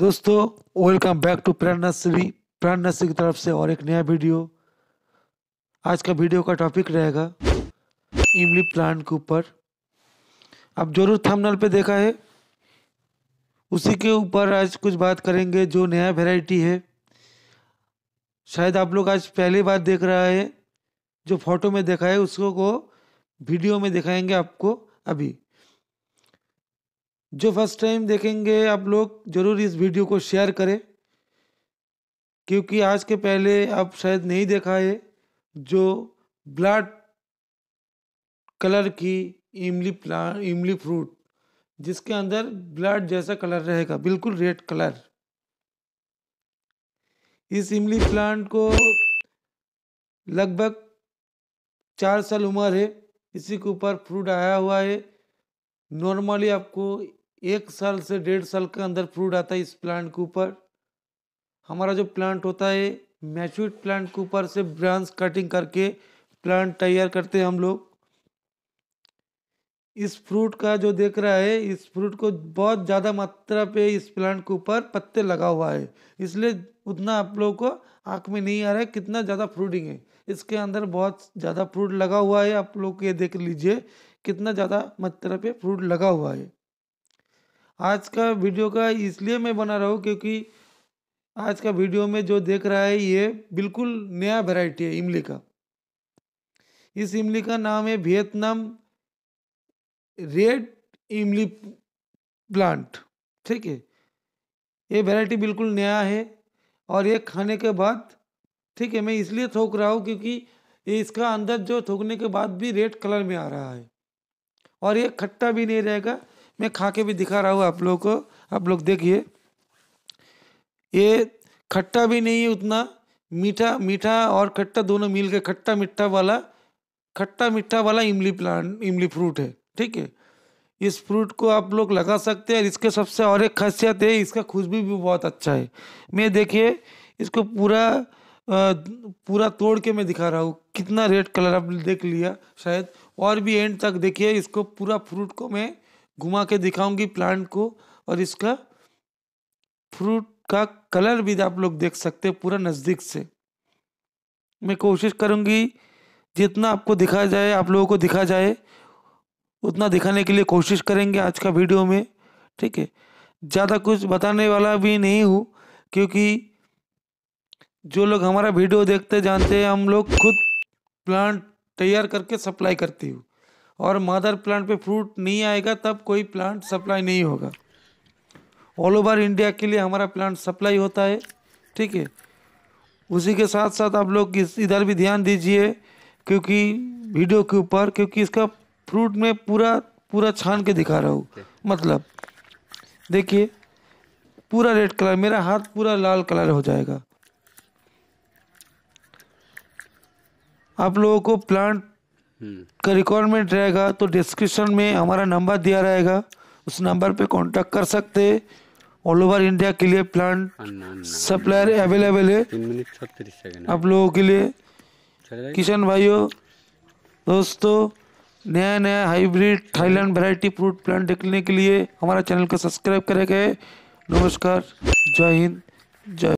दोस्तों welcome back to Pran nursery Pran nursery की तरफ से और एक नया वीडियो आज का वीडियो का टॉपिक रहेगा इमली प्लांट के ऊपर आप जरूर थंबनेल पे देखा है उसी के ऊपर आज कुछ बात करेंगे जो नया वैरायटी है शायद आप लोग आज पहली बार देख रहा है जो फोटो में देखा है उसको को वीडियो में दिखाएंगे आपको अभी जो फर्स्ट टाइम देखेंगे आप लोग ज़रूर इस वीडियो को शेयर करें क्योंकि आज के पहले आप शायद नहीं देखा है जो ब्लड कलर की इमली प्ला इमली फ्रूट जिसके अंदर ब्लड जैसा कलर रहेगा बिल्कुल रेड कलर इस इमली प्लांट को लगभग चार साल उम्र है इसी के ऊपर फ्रूट आया हुआ है नॉर्मली आपको एक साल से डेढ़ साल के अंदर फ्रूट आता है इस प्लांट के ऊपर हमारा जो प्लांट होता है मैच्योर प्लांट के ऊपर से ब्रांच कटिंग करके प्लांट तैयार करते हैं हम लोग इस फ्रूट का जो देख रहा है इस फ्रूट को बहुत ज़्यादा मात्रा पे इस प्लांट के ऊपर पत्ते लगा हुआ है इसलिए उतना आप लोगों को आँख में नहीं आ रहा है कितना ज़्यादा फ्रूटिंग है इसके अंदर बहुत ज़्यादा फ्रूट लगा हुआ है आप लोग ये देख लीजिए कितना ज़्यादा मात्रा पे फ्रूट लगा हुआ है आज का वीडियो का इसलिए मैं बना रहा हूँ क्योंकि आज का वीडियो में जो देख रहा है ये बिल्कुल नया वैरायटी है इमली का इस इमली का नाम है वियतनाम रेड इमली प्लांट ठीक है ये वैरायटी बिल्कुल नया है और ये खाने के बाद ठीक है मैं इसलिए थोक रहा हूँ क्योंकि ये इसका अंदर जो थोकने के बाद भी रेड कलर में आ रहा है और ये खट्टा भी नहीं रहेगा मैं खा के भी दिखा रहा हूँ आप लोगों को आप लोग देखिए ये खट्टा भी नहीं है उतना मीठा मीठा और खट्टा दोनों मिल के खट्टा मीठा वाला खट्टा मीठा वाला इमली प्लांट इमली फ्रूट है ठीक है इस फ्रूट को आप लोग लगा सकते हैं इसके सबसे और एक खासियत है इसका खुशबू भी बहुत अच्छा है मैं देखिए इसको पूरा पूरा तोड़ के मैं दिखा रहा हूँ कितना रेड कलर आप देख लिया शायद और भी एंड तक देखिए इसको पूरा फ्रूट को मैं घुमा के दिखाऊंगी प्लांट को और इसका फ्रूट का कलर भी आप लोग देख सकते हैं पूरा नज़दीक से मैं कोशिश करूंगी जितना आपको दिखाया जाए आप लोगों को दिखा जाए उतना दिखाने के लिए कोशिश करेंगे आज का वीडियो में ठीक है ज़्यादा कुछ बताने वाला भी नहीं हूँ क्योंकि जो लोग हमारा वीडियो देखते जानते हैं हम लोग खुद प्लांट तैयार करके सप्लाई करती हूँ और मदर प्लांट पे फ्रूट नहीं आएगा तब कोई प्लांट सप्लाई नहीं होगा ऑल ओवर इंडिया के लिए हमारा प्लांट सप्लाई होता है ठीक है उसी के साथ साथ आप लोग इधर भी ध्यान दीजिए क्योंकि वीडियो के ऊपर क्योंकि इसका फ्रूट में पूरा पूरा छान के दिखा रहा हूँ मतलब देखिए पूरा रेड कलर मेरा हाथ पूरा लाल कलर हो जाएगा आप लोगों को प्लांट हम्म। का रिक्वायरमेंट रहेगा तो डिस्क्रिप्शन में हमारा नंबर दिया रहेगा उस नंबर पे कांटेक्ट कर सकते ऑल ओवर इंडिया के लिए प्लांट सप्लायर अवेलेबल है आप लोगों के लिए किशन भाइयों दोस्तों नया नया hybrid Thailand variety fruit plant देखने के लिए हमारा चैनल को सब्सक्राइब करेगा नमस्कार जय हिंद जय